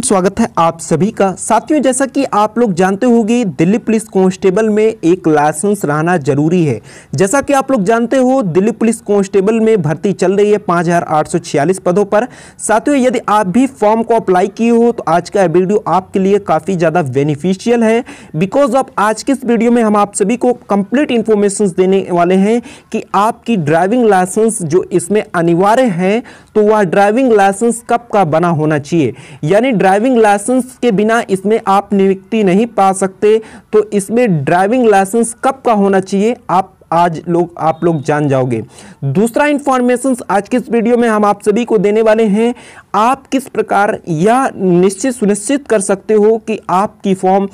स्वागत है आप सभी का साथियों जैसा कि आप लोग जानते होंगे दिल्ली पुलिस कांस्टेबल में एक लाइसेंस रहना जरूरी है जैसा कि आप लोग जानते हो दिल्ली पुलिस कांस्टेबल में भर्ती चल रही है 5,846 पदों पर साथियों यदि आप भी फॉर्म को अप्लाई किए हो तो आज का वीडियो आपके लिए काफ़ी ज़्यादा बेनिफिशियल है बिकॉज ऑफ आज के इस वीडियो में हम आप सभी को कंप्लीट इन्फॉर्मेशन देने वाले हैं कि आपकी ड्राइविंग लाइसेंस जो इसमें अनिवार्य है तो वह ड्राइविंग लाइसेंस कब का बना होना चाहिए यानी ड्राइविंग लाइसेंस के बिना इसमें आप नियुक्ति नहीं पा सकते तो इसमें ड्राइविंग लाइसेंस कब का होना चाहिए आप आज लोग आप लोग जान जाओगे दूसरा इंफॉर्मेशन आज के इस वीडियो में हम आप सभी को देने वाले हैं आप किस प्रकार यह निश्चित सुनिश्चित कर सकते हो कि आपकी फॉर्म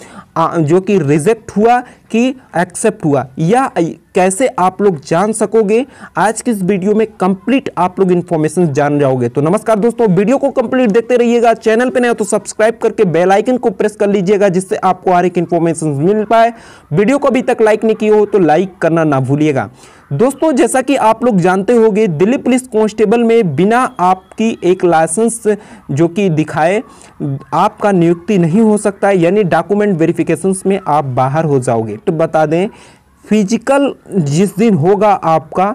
जो कि रिजेक्ट हुआ कि एक्सेप्ट हुआ या कैसे आप लोग जान सकोगे आज के इस वीडियो में कंप्लीट आप लोग इन्फॉर्मेशन जान जाओगे तो नमस्कार दोस्तों वीडियो को कंप्लीट देखते रहिएगा चैनल पे नए हो तो सब्सक्राइब करके बेल आइकन को प्रेस कर लीजिएगा जिससे आपको हर एक इन्फॉर्मेशन मिल पाए वीडियो को अभी तक लाइक नहीं किया हो तो लाइक करना ना भूलिएगा दोस्तों जैसा कि आप लोग जानते होंगे दिल्ली पुलिस कांस्टेबल में बिना आपकी एक लाइसेंस जो कि दिखाए आपका नियुक्ति नहीं हो सकता है यानी डॉक्यूमेंट वेरिफिकेशन में आप बाहर हो जाओगे तो बता दें फिजिकल जिस दिन होगा आपका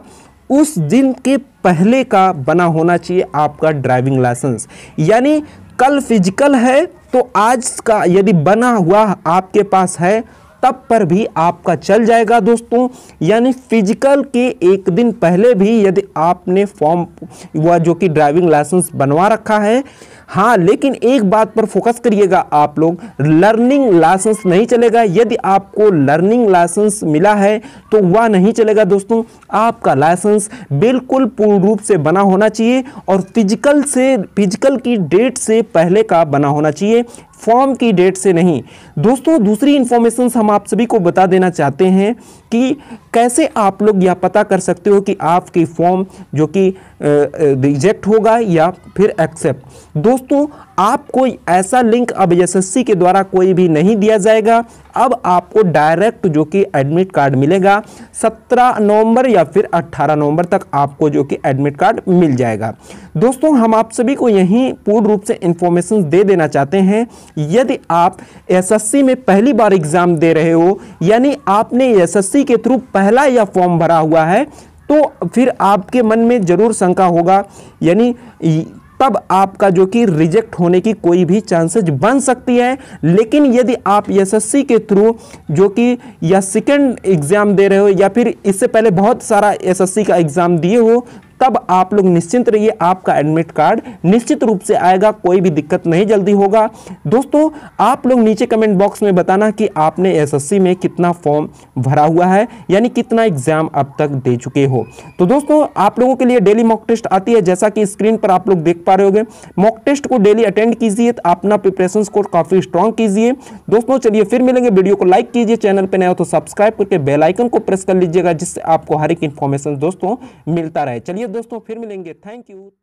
उस दिन के पहले का बना होना चाहिए आपका ड्राइविंग लाइसेंस यानी कल फिजिकल है तो आज का यदि बना हुआ आपके पास है तब पर भी आपका चल जाएगा दोस्तों यानी फिजिकल के एक दिन पहले भी यदि आपने फॉर्म वह जो कि ड्राइविंग लाइसेंस बनवा रखा है हाँ लेकिन एक बात पर फोकस करिएगा आप लोग लर्निंग लाइसेंस नहीं चलेगा यदि आपको लर्निंग लाइसेंस मिला है तो वह नहीं चलेगा दोस्तों आपका लाइसेंस बिल्कुल पूर्ण रूप से बना होना चाहिए और फिजिकल से फिजिकल की डेट से पहले का बना होना चाहिए फॉर्म की डेट से नहीं दोस्तों दूसरी इन्फॉर्मेशन हम आप सभी को बता देना चाहते हैं कि कैसे आप लोग यह पता कर सकते हो कि आपकी फॉर्म जो कि रिजेक्ट होगा या फिर एक्सेप्ट दोस्तों आपको ऐसा लिंक अब एसएससी के द्वारा कोई भी नहीं दिया जाएगा अब आपको डायरेक्ट जो कि एडमिट कार्ड मिलेगा 17 नवंबर या फिर 18 नवंबर तक आपको जो कि एडमिट कार्ड मिल जाएगा दोस्तों हम आप सभी को यहीं पूर्ण रूप से इन्फॉर्मेशन दे देना चाहते हैं यदि आप एसएससी में पहली बार एग्ज़ाम दे रहे हो यानी आपने एसएससी के थ्रू पहला यह फॉर्म भरा हुआ है तो फिर आपके मन में ज़रूर शंका होगा यानी तब आपका जो कि रिजेक्ट होने की कोई भी चांसेज बन सकती है लेकिन यदि आप एसएससी के थ्रू जो कि या सेकेंड एग्ज़ाम दे रहे हो या फिर इससे पहले बहुत सारा एसएससी का एग्ज़ाम दिए हो तब आप लोग निश्चिंत रहिए आपका एडमिट कार्ड निश्चित रूप से आएगा कोई भी दिक्कत नहीं जल्दी होगा दोस्तों आप लोग नीचे कमेंट बॉक्स में बताना कि आपने एसएससी में कितना फॉर्म भरा हुआ है यानी कितना एग्जाम अब तक दे चुके हो तो दोस्तों आप लोगों के लिए डेली मॉक टेस्ट आती है जैसा कि स्क्रीन पर आप लोग देख पा रहे हो मॉक टेस्ट को डेली अटेंड कीजिए तो अपना प्रिपरेशन को काफ़ी स्ट्रॉन्ग कीजिए दोस्तों चलिए फिर मिलेंगे वीडियो को लाइक कीजिए चैनल पर नया हो तो सब्सक्राइब करके बेलाइकन को प्रेस कर लीजिएगा जिससे आपको हर एक इन्फॉर्मेशन दोस्तों मिलता रहे चलिए आइए दोस्तों फिर मिलेंगे थैंक यू